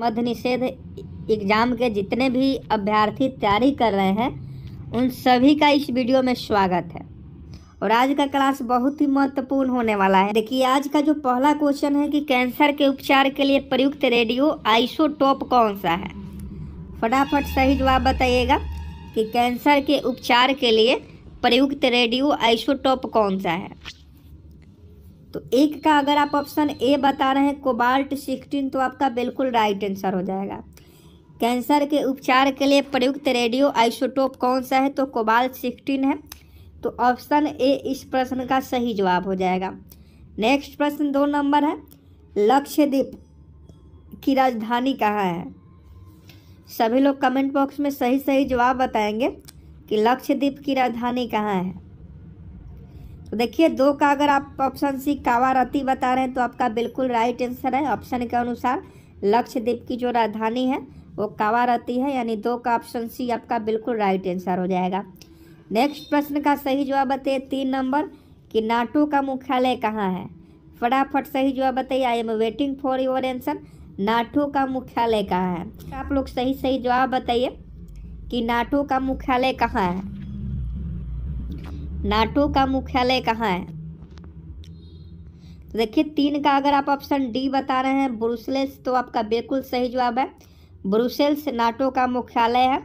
मध्य निषेध एग्ज़ाम के जितने भी अभ्यर्थी तैयारी कर रहे हैं उन सभी का इस वीडियो में स्वागत है और आज का क्लास बहुत ही महत्वपूर्ण होने वाला है देखिए आज का जो पहला क्वेश्चन है कि कैंसर के उपचार के लिए प्रयुक्त रेडियो आइसोटोप कौन सा है फटाफट सही जवाब बताइएगा कि कैंसर के उपचार के लिए प्रयुक्त रेडियो आइसोटोप कौन सा है तो एक का अगर आप ऑप्शन ए बता रहे हैं कोबाल्ट सिक्सटीन तो आपका बिल्कुल राइट आंसर हो जाएगा कैंसर के उपचार के लिए प्रयुक्त रेडियो आइसोटोप कौन सा है तो कोबाल्ट सिक्सटीन है तो ऑप्शन ए इस प्रश्न का सही जवाब हो जाएगा नेक्स्ट प्रश्न दो नंबर है लक्षद्वीप की राजधानी कहाँ है सभी लोग कमेंट बॉक्स में सही सही जवाब बताएंगे कि लक्षद्वीप की राजधानी कहाँ है तो देखिए दो का अगर आप ऑप्शन सी कावारती बता रहे हैं तो आपका बिल्कुल राइट आंसर है ऑप्शन के अनुसार लक्षद्वीप की जो राजधानी है वो कावारती है यानी दो का ऑप्शन सी आपका बिल्कुल राइट आंसर हो जाएगा नेक्स्ट प्रश्न का सही जवाब बताइए तीन नंबर कि नाटो का मुख्यालय कहाँ है फटाफट सही जवाब बताइए I am waiting for your answer NATO का मुख्यालय कहाँ है आप लोग सही सही जवाब बताइए कि नाटो का मुख्यालय कहाँ है नाटो का मुख्यालय कहाँ है तो देखिए तीन का अगर आप ऑप्शन डी बता रहे हैं ब्रुसेल्स तो आपका बिल्कुल सही जवाब है ब्रुसेल्स नाटो का मुख्यालय है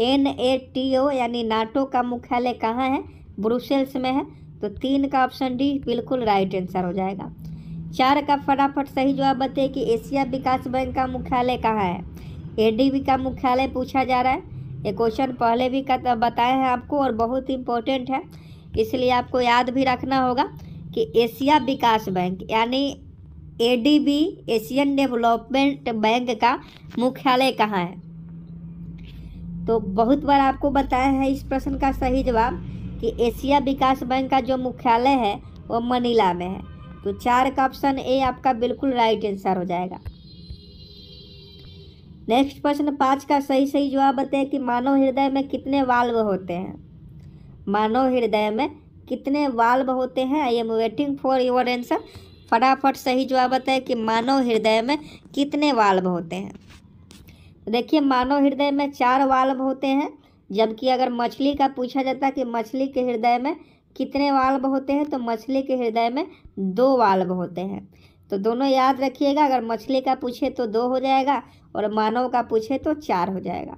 एन ए टी ओ यानी नाटो का मुख्यालय कहाँ है ब्रुसेल्स में है तो तीन का ऑप्शन डी बिल्कुल राइट आंसर हो जाएगा चार का फटाफट सही जवाब बताइए कि एशिया विकास बैंक का मुख्यालय कहाँ है एडीबी का मुख्यालय पूछा जा रहा है ये क्वेश्चन पहले भी बताए हैं आपको और बहुत इंपॉर्टेंट है इसलिए आपको याद भी रखना होगा कि एशिया विकास बैंक यानी एडीबी एशियन डेवलपमेंट बैंक का मुख्यालय कहाँ है तो बहुत बार आपको बताया है इस प्रश्न का सही जवाब कि एशिया विकास बैंक का जो मुख्यालय है वो मनीला में है तो चार का ऑप्शन ए आपका बिल्कुल राइट आंसर हो जाएगा नेक्स्ट प्रश्न पाँच का सही सही जवाब बताए कि मानव हृदय में कितने वाल्व होते हैं मानव हृदय में कितने वाल्व होते हैं I am waiting for your answer फटाफट सही जवाब बताए कि मानव हृदय में कितने वाल्व होते हैं देखिए मानव हृदय में चार वाल्व होते हैं जबकि अगर मछली का पूछा जाता कि मछली के हृदय में कितने वाल्व होते हैं तो मछली के हृदय में दो वाल्व होते हैं तो दोनों याद रखिएगा अगर मछली का पूछे तो दो हो जाएगा और मानव का पूछे तो चार हो जाएगा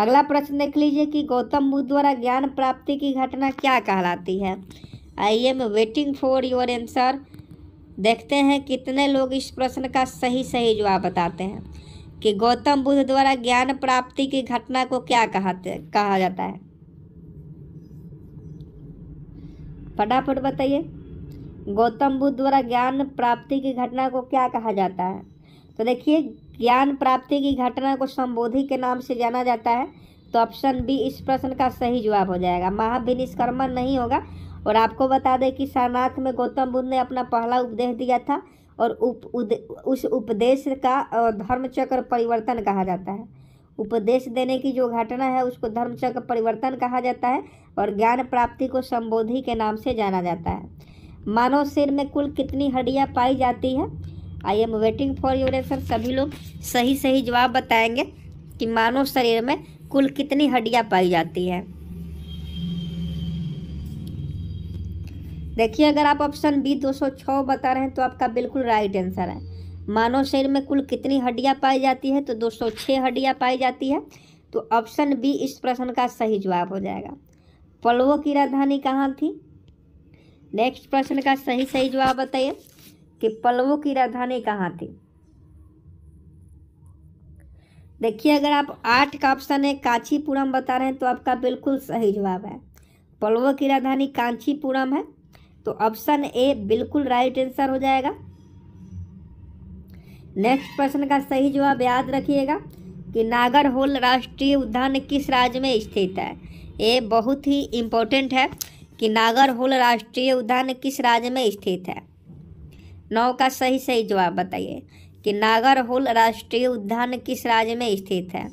अगला प्रश्न देख लीजिए कि गौतम बुद्ध द्वारा ज्ञान प्राप्ति की घटना क्या कहलाती है I am waiting for your answer देखते हैं कितने लोग इस प्रश्न का सही सही जवाब बताते हैं कि गौतम बुद्ध द्वारा ज्ञान प्राप्ति की घटना को क्या कहते कहा जाता है फटाफट बताइए गौतम बुद्ध द्वारा ज्ञान प्राप्ति की घटना को क्या कहा जाता है तो देखिए ज्ञान प्राप्ति की घटना को संबोधि के नाम से जाना जाता है तो ऑप्शन बी इस प्रश्न का सही जवाब हो जाएगा महाभिनिष्कर्मा नहीं होगा और आपको बता दें कि सारनाथ में गौतम बुद्ध ने अपना पहला उपदेश दिया था और उप उद, उस उपदेश का धर्मचक्र परिवर्तन कहा जाता है उपदेश देने की जो घटना है उसको धर्मचक्र परिवर्तन कहा जाता है और ज्ञान प्राप्ति को संबोधि के नाम से जाना जाता है मानव सिर में कुल कितनी हड्डियाँ पाई जाती हैं I am waiting for your answer सभी लोग सही सही जवाब बताएंगे कि मानव शरीर में कुल कितनी हड्डियां पाई जाती हैं देखिए अगर आप ऑप्शन बी 206 बता रहे हैं तो आपका बिल्कुल राइट आंसर है मानव शरीर में कुल कितनी हड्डियां पाई जाती है तो 206 हड्डियां पाई जाती है तो ऑप्शन बी इस प्रश्न का सही जवाब हो जाएगा पलवों की राजधानी कहाँ थी नेक्स्ट प्रश्न का सही सही जवाब बताइए कि पल्लवों की राजधानी कहाँ थी देखिए अगर आप आठ का ऑप्शन है कांचीपुरम बता रहे हैं तो आपका बिल्कुल सही जवाब है पल्लवों की राजधानी कांचीपुरम है तो ऑप्शन ए बिल्कुल राइट आंसर हो जाएगा नेक्स्ट प्रश्न का सही जवाब याद रखिएगा कि नागर होल राष्ट्रीय उद्यान किस राज्य में स्थित है ये बहुत ही इम्पोर्टेंट है कि नागर होल राष्ट्रीय उद्यान किस राज्य में स्थित है नौ का सही सही जवाब बताइए कि नागरहुल राष्ट्रीय उद्यान किस राज्य में स्थित है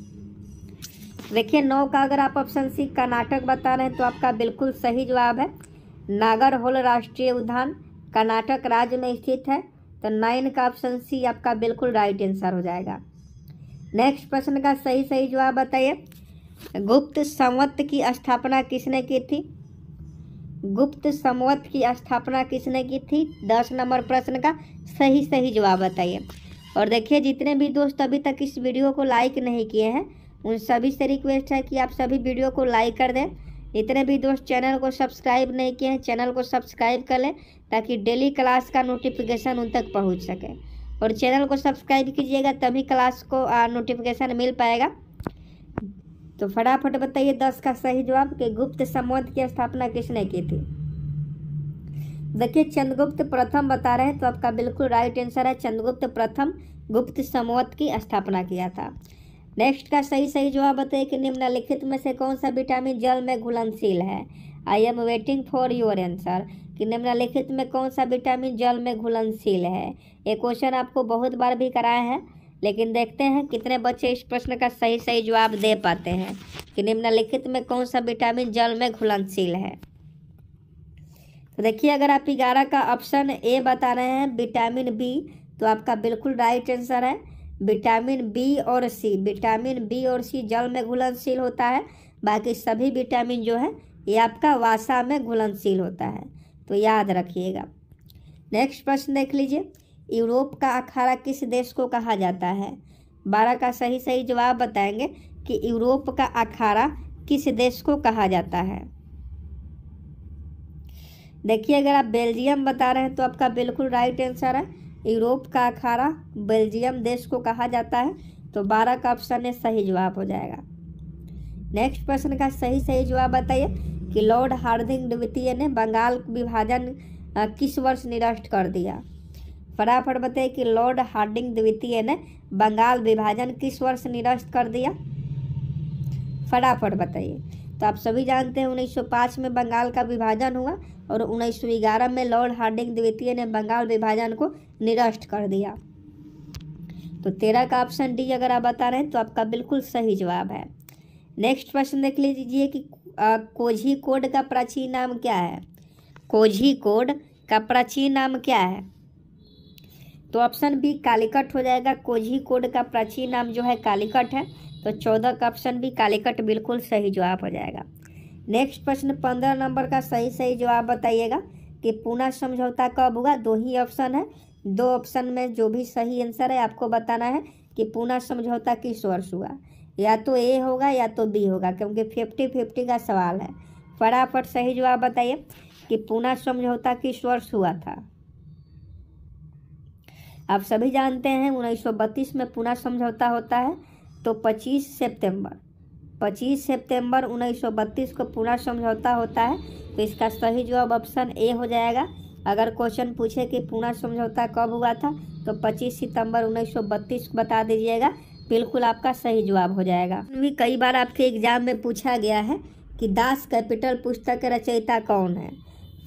देखिए नौ का अगर आप ऑप्शन सी कर्नाटक बता रहे हैं तो आपका बिल्कुल सही जवाब है नागरहुल राष्ट्रीय उद्यान कर्नाटक राज्य में स्थित है तो नाइन का ऑप्शन सी आपका बिल्कुल राइट आंसर हो जाएगा नेक्स्ट प्रश्न का सही सही जवाब बताइए गुप्त संवत की स्थापना किसने की थी गुप्त समवत की स्थापना किसने की थी दस नंबर प्रश्न का सही सही जवाब बताइए और देखिए जितने भी दोस्त अभी तक इस वीडियो को लाइक नहीं किए हैं उन सभी से रिक्वेस्ट है कि आप सभी वीडियो को लाइक कर दें जितने भी दोस्त चैनल को सब्सक्राइब नहीं किए हैं चैनल को सब्सक्राइब कर लें ताकि डेली क्लास का नोटिफिकेशन उन तक पहुँच सके और चैनल को सब्सक्राइब कीजिएगा तभी क्लास को नोटिफिकेशन मिल पाएगा तो फटाफट बताइए दस का सही जवाब कि गुप्त संवत की स्थापना किसने की थी देखिए चंद्रगुप्त प्रथम बता रहे हैं तो आपका बिल्कुल राइट आंसर है चंद्रगुप्त प्रथम गुप्त संवत की स्थापना किया था नेक्स्ट का सही सही जवाब बताइए कि निम्नलिखित में से कौन सा विटामिन जल में घुलनशील है I am waiting for your answer कि निम्नलिखित में कौन सा विटामिन जल में घुलनशील है ये क्वेश्चन आपको बहुत बार भी कराया है लेकिन देखते हैं कितने बच्चे इस प्रश्न का सही सही जवाब दे पाते हैं कि निम्नलिखित में कौन सा विटामिन जल में घुलनशील है तो देखिए अगर आप ग्यारह का ऑप्शन ए बता रहे हैं विटामिन बी तो आपका बिल्कुल राइट आंसर है विटामिन बी और सी विटामिन बी और सी जल में घुलनशील होता है बाकी सभी विटामिन जो है ये आपका वासा में घुलनशील होता है तो याद रखिएगा नेक्स्ट प्रश्न देख लीजिए यूरोप का अखाड़ा किस देश को कहा जाता है बारह का सही सही जवाब बताएंगे कि यूरोप का अखाड़ा किस देश को कहा जाता है देखिए अगर आप बेल्जियम बता रहे हैं तो आपका बिल्कुल राइट आंसर है यूरोप का अखाड़ा बेल्जियम देश को कहा जाता है तो बारह का ऑप्शन है सही जवाब हो जाएगा नेक्स्ट प्रश्न का सही सही जवाब बताइए कि लॉर्ड हार्दिंग द्वितीय ने बंगाल विभाजन किस वर्ष निरस्त कर दिया फटाफट बताइए कि लॉर्ड हार्डिंग द्वितीय ने बंगाल विभाजन किस वर्ष निरस्त कर दिया फटाफट बताइए तो आप सभी जानते हैं 1905 में बंगाल का विभाजन हुआ और 1911 में लॉर्ड हार्डिंग द्वितीय ने बंगाल विभाजन को निरस्त कर दिया तो तेरह का ऑप्शन डी अगर आप बता रहे हैं तो आपका बिल्कुल सही जवाब है नेक्स्ट प्रश्न देख लीजिए कि कोझी कोड का प्राचीन नाम क्या है कोझी कोड का प्राचीन नाम क्या है तो ऑप्शन बी कालीकट हो जाएगा कोड का प्राचीन नाम जो है कालीकट है तो चौदह का ऑप्शन बी कालीकट बिल्कुल सही जवाब हो जाएगा नेक्स्ट प्रश्न पंद्रह नंबर का सही सही जवाब बताइएगा कि पूना समझौता कब हुआ दो ही ऑप्शन है दो ऑप्शन में जो भी सही आंसर है आपको बताना है कि पूना समझौता किस वर्ष हुआ या तो ए होगा या तो बी होगा क्योंकि फिफ्टी फिफ्टी का सवाल है फटाफट सही जवाब बताइए कि पूना समझौता किस वर्ष हुआ था आप सभी जानते हैं उन्नीस में पुनः समझौता होता है तो 25 सितंबर 25 सितंबर उन्नीस को पुनः समझौता होता है तो इसका सही जवाब ऑप्शन ए हो जाएगा अगर क्वेश्चन पूछे कि पुनः समझौता कब हुआ था तो 25 सितंबर उन्नीस बता दीजिएगा बिल्कुल आपका सही जवाब हो जाएगा भी कई बार आपके एग्जाम में पूछा गया है कि दास कैपिटल पुस्तक रचयिता कौन है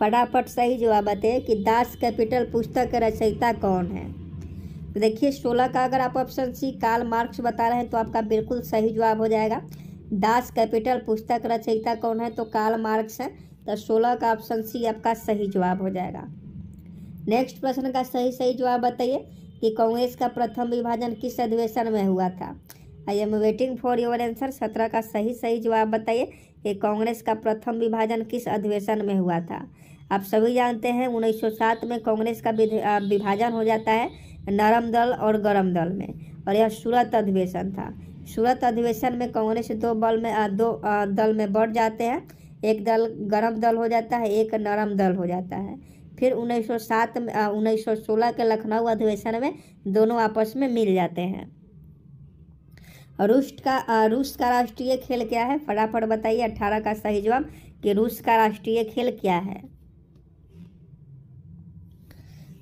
फटाफट सही जवाब बताइए कि दास कैपिटल पुस्तक रचयिता कौन है तो देखिए सोलह का अगर आप ऑप्शन सी काल मार्क्स बता रहे हैं तो आपका बिल्कुल सही जवाब हो जाएगा दास कैपिटल पुस्तक रचयिता कौन है तो काल मार्क्स है तो सोलह का ऑप्शन सी आपका सही जवाब हो जाएगा नेक्स्ट प्रश्न का सही सही जवाब बताइए कि कांग्रेस का प्रथम विभाजन किस अधिवेशन में हुआ था I am waiting for your answer सत्रह का सही सही जवाब बताइए कि कांग्रेस का प्रथम विभाजन किस अधिवेशन में हुआ था आप सभी जानते हैं 1907 में कांग्रेस का विभाजन हो जाता है नरम दल और गरम दल में और यह सूरत अधिवेशन था सूरत अधिवेशन में कांग्रेस दो बल में आ, दो आ, दल में बढ़ जाते हैं एक दल गरम दल हो जाता है एक नरम दल हो जाता है फिर 1907 में उन्नीस के लखनऊ अधिवेशन में दोनों आपस में मिल जाते हैं रूस का रूस का राष्ट्रीय खेल क्या है फटाफट बताइए अट्ठारह का सही जवाब कि रूस का राष्ट्रीय खेल क्या है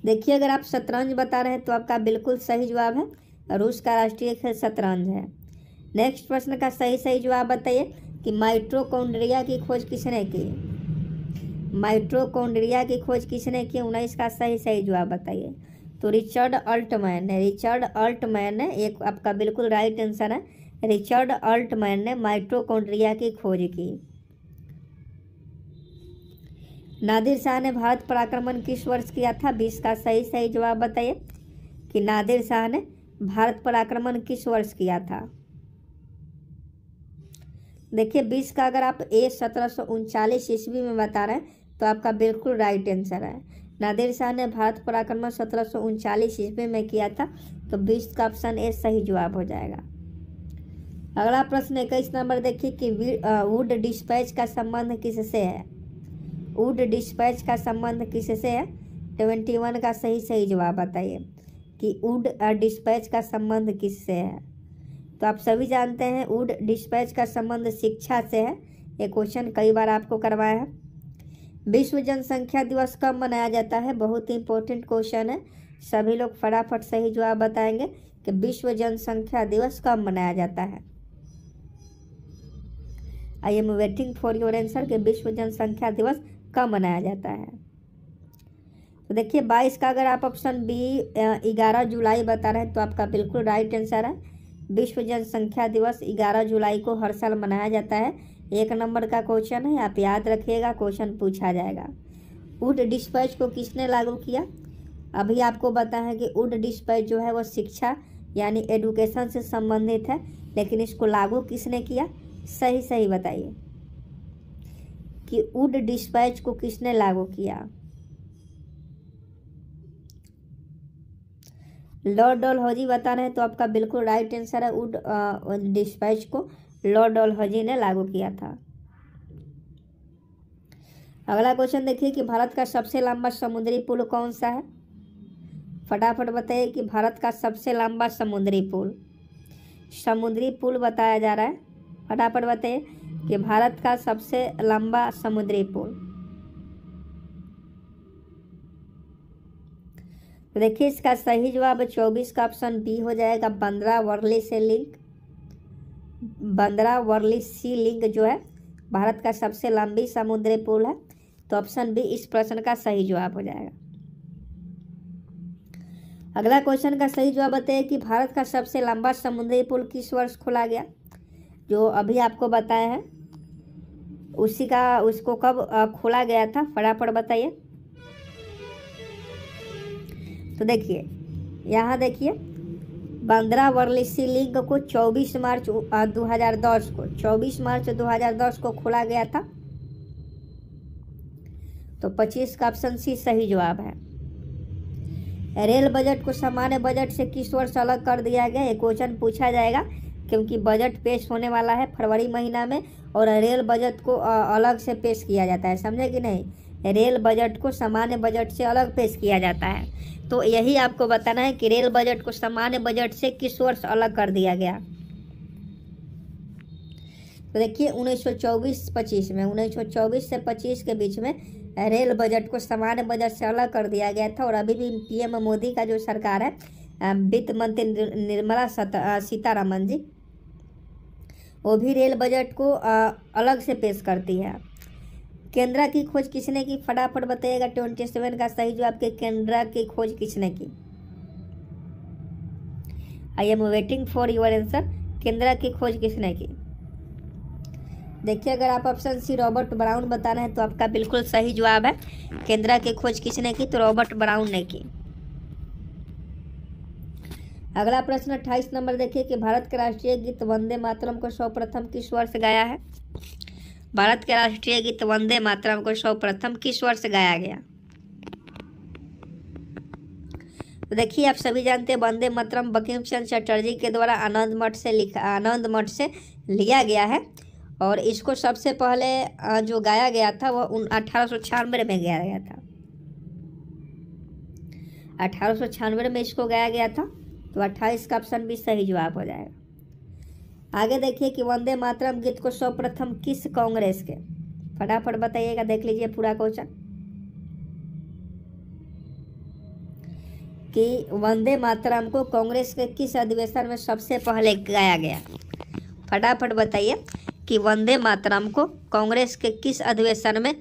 देखिए अगर आप शतरंज बता रहे हैं तो आपका बिल्कुल सही जवाब है रूस का राष्ट्रीय खेल शतरंज है नेक्स्ट प्रश्न का सही सही जवाब बताइए कि माइट्रोकोन्ड्रिया की खोज किसने की माइट्रोकोन्ड्रिया की खोज किसने की उन्हें इसका सही सही जवाब बताइए तो रिचर्ड अल्टमैन ने रिचर्ड अल्टमैन ने एक आपका बिल्कुल राइट आंसर है रिचर्ड अल्टमैन ने माइट्रोकोन्ड्रिया की खोज की नादिर शाह ने भारत पर आक्रमण किस वर्ष किया था बीस का सही सही जवाब बताइए कि नादिर शाह ने भारत पर आक्रमण किस वर्ष किया था देखिए बीस का अगर आप ए सत्रह सौ उनचालीस ईस्वी में बता रहे हैं तो आपका बिल्कुल राइट आंसर है नादिर शाह ने भारत पर आक्रमण सत्रह सौ उनचालीस ईस्वी में किया था तो बीस का ऑप्शन ए सही जवाब हो जाएगा अगला प्रश्न इक्कीस नंबर देखिए कि वुड डिस्पैच का संबंध किससे है वुड डिस्पैच का संबंध किससे है ट्वेंटी वन का सही सही जवाब बताइए कि वुड और डिस्पैच का संबंध किससे है तो आप सभी जानते हैं वुड डिस्पैच का संबंध शिक्षा से है ये क्वेश्चन कई बार आपको करवाया है विश्व जनसंख्या दिवस कब मनाया जाता है बहुत ही इंपॉर्टेंट क्वेश्चन है सभी लोग फटाफट सही जवाब बताएंगे कि विश्व जनसंख्या दिवस कब मनाया जाता है I am waiting for your answer कि विश्व जनसंख्या दिवस कम मनाया जाता है तो देखिए बाईस का अगर आप ऑप्शन बी ग्यारह जुलाई बता रहे हैं तो आपका बिल्कुल राइट आंसर है विश्व जनसंख्या दिवस ग्यारह जुलाई को हर साल मनाया जाता है एक नंबर का क्वेश्चन है आप याद रखिएगा क्वेश्चन पूछा जाएगा उड डिस्पैच को किसने लागू किया अभी आपको बता है कि उड डिस्पैच जो है वो शिक्षा यानी एडुकेशन से संबंधित है लेकिन इसको लागू किसने किया सही सही बताइए कि उड डिस्पैच को किसने लागू किया लॉर्ड डॉल हॉजी रहे हैं तो आपका बिल्कुल राइट आंसर है उड डिस्पैच को लॉर्ड डॉल हॉजी ने लागू किया था अगला क्वेश्चन देखिए कि भारत का सबसे लंबा समुद्री पुल कौन सा है फटाफट बताइए कि भारत का सबसे लंबा समुद्री पुल समुद्री पुल बताया जा रहा है फटाफट बताइए कि भारत का सबसे लंबा समुद्री पुल तो देखिए इसका सही जवाब चौबीस का ऑप्शन बी हो जाएगा बंदरा वर्ली से link Bandra Worli sea link जो है भारत का सबसे लंबी समुद्री पुल है तो ऑप्शन बी इस प्रश्न का सही जवाब हो जाएगा अगला क्वेश्चन का सही जवाब बताइए कि भारत का सबसे लंबा समुद्री पुल किस वर्ष खोला गया जो अभी आपको बताया है उसी का उसको कब खोला गया था फटाफट बताइए तो देखिए यहाँ देखिए बांद्रा वर्लिसी लिंग को 24 मार्च 2010 को 24 मार्च 2010 को खोला गया था तो 25 का ऑप्शन सी सही जवाब है रेल बजट को सामान्य बजट से किस वर्ष अलग कर दिया गया ये क्वेश्चन पूछा जाएगा क्योंकि बजट पेश होने वाला है फरवरी महीना में और रेल बजट को अलग से पेश किया जाता है समझे कि नहीं रेल बजट को सामान्य बजट से अलग पेश किया जाता है तो यही आपको बताना है कि रेल बजट को सामान्य बजट से किस वर्ष अलग कर दिया गया तो देखिए 1924-25 में 1924 से 25 के बीच में रेल बजट को सामान्य बजट से अलग कर दिया गया था और अभी भी पीएम मोदी का जो सरकार है वित्त मंत्री निर्मला सीतारामन जी वो भी रेल बजट को अलग से पेश करती है केंद्रा की खोज किसने की फटाफट बताइएगा ट्वेंटी सेवन का सही जवाब के केंद्रा की खोज किसने की I am waiting for your answer केंद्रा की खोज किसने की देखिए अगर आप ऑप्शन सी रॉबर्ट ब्राउन बता रहे हैं तो आपका बिल्कुल सही जवाब है केंद्रा की खोज किसने की तो रॉबर्ट ब्राउन ने की अगला प्रश्न अट्ठाईस नंबर देखिए कि भारत के राष्ट्रीय गीत वंदे मातरम को सर्वप्रथम किस वर्ष गाया है भारत के राष्ट्रीय गीत वंदे मातरम को सर्वप्रथम किस वर्ष गाया गया तो देखिए आप सभी जानते हैं वंदे मातरम बकीम चंद चटर्जी के द्वारा आनंद मठ से लिखा आनंद मठ से लिया गया है और इसको सबसे पहले जो गाया गया था वह उन अठारह में गाया गया था अठारह में इसको गाया गया था तो अट्ठाईस का ऑप्शन भी सही जवाब हो जाएगा आगे देखिए कि वंदे मातरम गीत को सर्वप्रथम किस कांग्रेस के फटाफट बताइएगा देख लीजिए पूरा क्वेश्चन कि वंदे मातरम को कांग्रेस के किस अधिवेशन में सबसे पहले गाया गया फटाफट बताइए कि वंदे मातरम को कांग्रेस के किस अधिवेशन में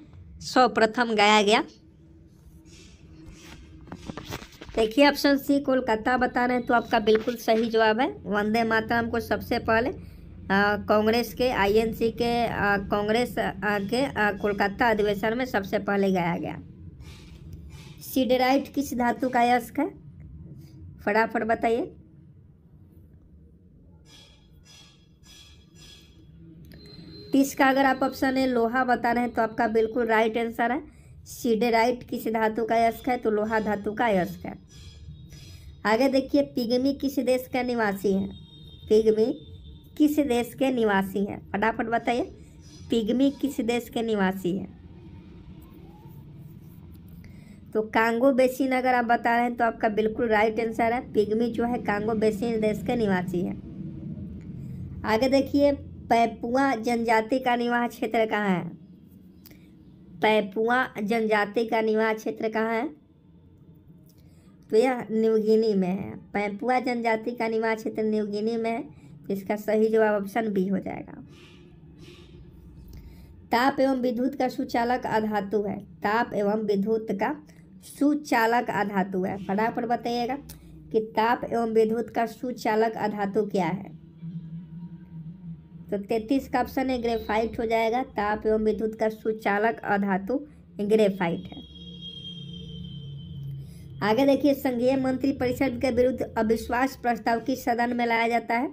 सर्वप्रथम गाया गया देखिए ऑप्शन सी कोलकाता बता रहे हैं तो आपका बिल्कुल सही जवाब है वंदे मातरम को सबसे पहले कांग्रेस के आईएनसी के कांग्रेस के कोलकाता अधिवेशन में सबसे पहले गाया गया सीडेराइट किस धातु का यश है फटाफट बताइए तीस का अगर आप ऑप्शन है लोहा बता रहे हैं तो आपका बिल्कुल राइट आंसर है सीडेराइट किस धातु का यश है तो लोहा धातु का यश है आगे देखिए पिगमी किस देश का निवासी है पिगमी किस देश के निवासी है फटाफट बताइए पिगमी किस देश के निवासी है तो कांगो बेसिन अगर आप बता रहे हैं तो आपका बिल्कुल राइट आंसर है पिगमी जो है कांगो बेसिन देश के निवासी है आगे देखिए पैपुआ जनजाति का निवास क्षेत्र कहाँ है पैपुआ जनजाति का निवास क्षेत्र कहाँ है तो यह न्यूगिनी में है पैपुआ जनजाति का निवास क्षेत्र न्यूगिनी में है तो इसका सही जवाब ऑप्शन बी हो जाएगा ताप एवं विद्युत का सुचालक अधातु है ताप एवं विद्युत का सुचालक अधातु है फटाफट बताइएगा कि ताप एवं विद्युत का सुचालक अधातु क्या है तो तैतीस का ऑप्शन है ग्रेफाइट हो जाएगा ताप एवं विद्युत का सुचालक अधातु ग्रेफाइट है आगे देखिए संघीय मंत्री परिषद के विरुद्ध अविश्वास प्रस्ताव किस सदन में लाया जाता है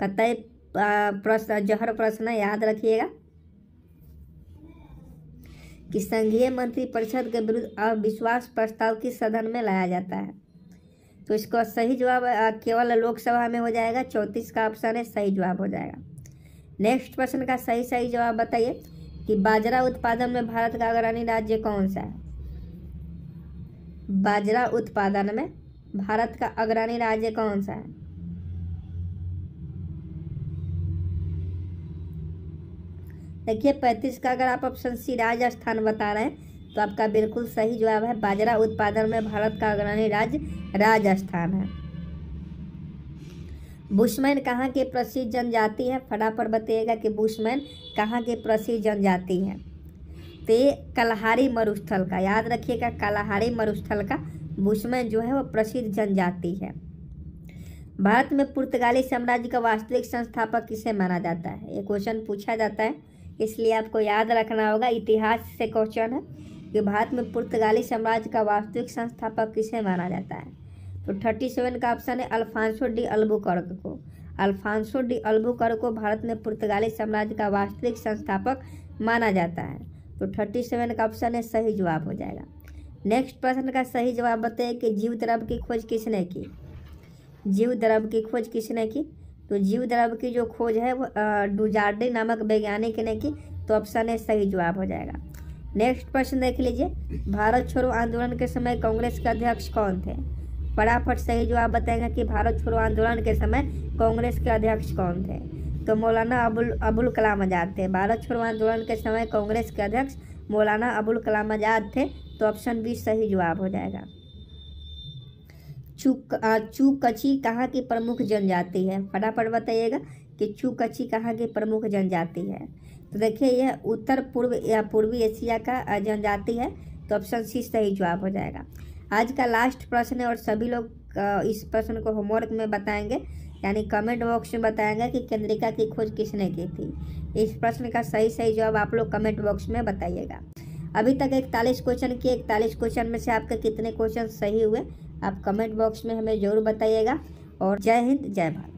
कतई प्रश्न जहर प्रश्न याद रखिएगा कि संघीय मंत्री परिषद के विरुद्ध अविश्वास प्रस्ताव किस सदन में लाया जाता है तो इसका सही जवाब केवल लोकसभा में हो जाएगा चौंतीस का ऑप्शन है सही जवाब हो जाएगा नेक्स्ट प्रश्न का सही सही जवाब बताइए कि बाजरा उत्पादन में भारत का अग्रणी राज्य कौन सा है बाजरा उत्पादन में भारत का अग्रणी राज्य कौन सा है देखिए पैंतीस का अगर आप ऑप्शन सी राजस्थान बता रहे हैं तो आपका बिल्कुल सही जवाब है बाजरा उत्पादन में भारत का अग्रणी राज्य राजस्थान है बुशमैन कहाँ की प्रसिद्ध जनजाति है फटाफट बताइएगा कि बुशमैन कहाँ की प्रसिद्ध जनजाति है पे कलहारी मरुस्थल का याद रखिएगा कलहारी मरुस्थल का भूषमय जो है वह प्रसिद्ध जनजाति है भारत में पुर्तगाली साम्राज्य का वास्तविक संस्थापक किसे माना जाता है ये क्वेश्चन पूछा जाता है इसलिए आपको याद रखना होगा इतिहास से क्वेश्चन है कि भारत में पुर्तगाली साम्राज्य का वास्तविक संस्थापक किसे माना जाता है तो थर्टी सेवन का ऑप्शन है अल्फांसो डी अल्बुकर्क को अल्फांसो डी अल्बुकर्क को भारत में पुर्तगाली साम्राज्य का वास्तविक संस्थापक माना जाता है तो थर्टी सेवन का ऑप्शन है सही जवाब हो जाएगा नेक्स्ट प्रश्न का सही जवाब बताए कि जीव द्रव की खोज किसने की जीव द्रव की खोज किसने की तो जीव द्रव की जो खोज है वो डुजार्डी नामक वैज्ञानिक ने की तो ऑप्शन है सही जवाब हो जाएगा नेक्स्ट प्रश्न देख लीजिए भारत छोड़ो आंदोलन के समय कांग्रेस के अध्यक्ष कौन थे फटाफट सही जवाब बताएगा कि भारत छोड़ो आंदोलन के समय कांग्रेस के अध्यक्ष कौन थे तो मौलाना अबुल अबुल कलाम आज़ाद थे भारत छोड़ो आंदोलन के समय कांग्रेस के अध्यक्ष मौलाना अबुल कलाम आज़ाद थे तो ऑप्शन बी सही जवाब हो जाएगा चू कची कहाँ की प्रमुख जनजाति है फटाफट बताइएगा कि चू चूकची कहाँ की प्रमुख जनजाति है तो देखिए यह उत्तर पूर्व या पूर्वी एशिया का जनजाति है तो ऑप्शन सी सही जवाब हो जाएगा आज का लास्ट प्रश्न है और सभी लोग इस प्रश्न को होमवर्क में बताएंगे यानी कमेंट बॉक्स में बताएंगे कि चंद्रिका की खोज किसने की थी इस प्रश्न का सही सही जवाब आप लोग कमेंट बॉक्स में बताइएगा अभी तक इकतालीस क्वेश्चन किए इकतालीस क्वेश्चन में से आपके कितने क्वेश्चन सही हुए आप कमेंट बॉक्स में हमें ज़रूर बताइएगा और जय हिंद जय भारत